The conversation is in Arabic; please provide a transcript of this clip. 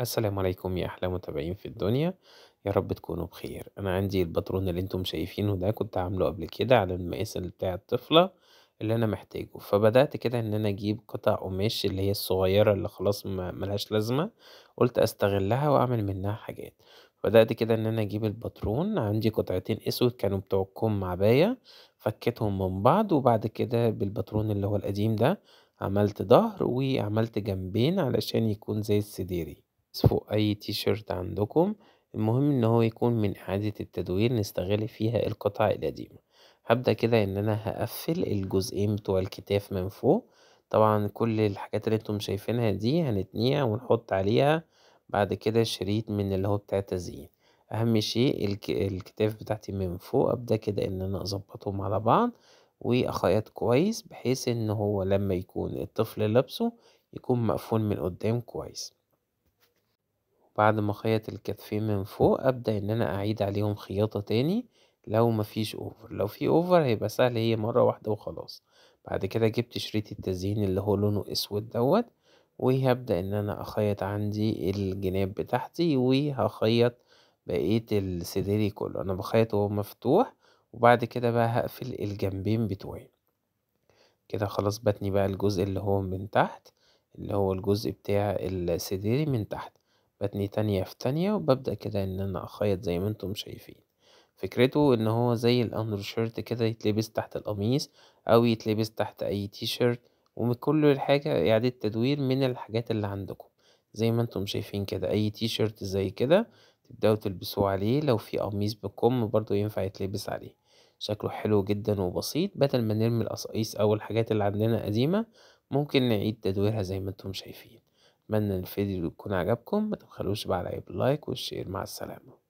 السلام عليكم يا أحلى متابعين في الدنيا يا رب تكونوا بخير أنا عندي الباترون اللي انتم شايفينه ده كنت عامله قبل كده على المقاس بتاع الطفلة اللي أنا محتاجه فبدأت كده إن أنا أجيب قطع قماش اللي هي الصغيرة اللي خلاص ملهاش لازمة قلت أستغلها وأعمل منها حاجات بدأت كده إن أنا أجيب الباترون عندي قطعتين أسود كانوا بتوع كم عباية فكيتهم من بعض وبعد كده بالباترون اللي هو القديم ده عملت ظهر وعملت جنبين علشان يكون زي السديري فوق اي تيشيرت عندكم المهم ان هو يكون من اعادة التدوير نستغل فيها القطع القديمة هبدأ كده ان انا هقفل الجزئين بتوع الكتاف من فوق طبعا كل الحاجات اللي انتم شايفينها دي هنتنيها ونحط عليها بعد كده شريط من اللي هو بتاع التزيين اهم شيء الك... الكتاف بتاعتي من فوق ابدا كده ان انا اظبطهم على بعض واخيط كويس بحيث ان هو لما يكون الطفل لابسه يكون مقفول من قدام كويس بعد ما اخيط الكتفين من فوق ابدا ان انا اعيد عليهم خياطه تاني لو مفيش اوفر لو في اوفر هيبقى سهل هي مره واحده وخلاص بعد كده جبت شريط التزيين اللي هو لونه اسود دوت وهبدا ان انا اخيط عندي الجناب بتاعتي وهخيط بقيه السديري كله انا بخيط وهو مفتوح وبعد كده بقى هقفل الجنبين بتوعي كده خلاص بتني بقى الجزء اللي هو من تحت اللي هو الجزء بتاع السديري من تحت بتني تانية في تانية وببدأ كده إن أنا أخيط زي ما انتم شايفين فكرته إن هو زي شيرت كده يتلبس تحت القميص أو يتلبس تحت أي تيشيرت ومن كل الحاجة إعادة تدوير من الحاجات اللي عندكم زي ما انتم شايفين كده أي تيشيرت زي كده تبدأوا تلبسوه عليه لو في قميص بكم برضو ينفع يتلبس عليه شكله حلو جدا وبسيط بدل ما نرمي القصايص أو الحاجات اللي عندنا قديمة ممكن نعيد تدويرها زي ما انتم شايفين اتمنى الفيديو يكون عجبكم ما تبخلوش بقى على إيه، باللايك والشير مع السلامه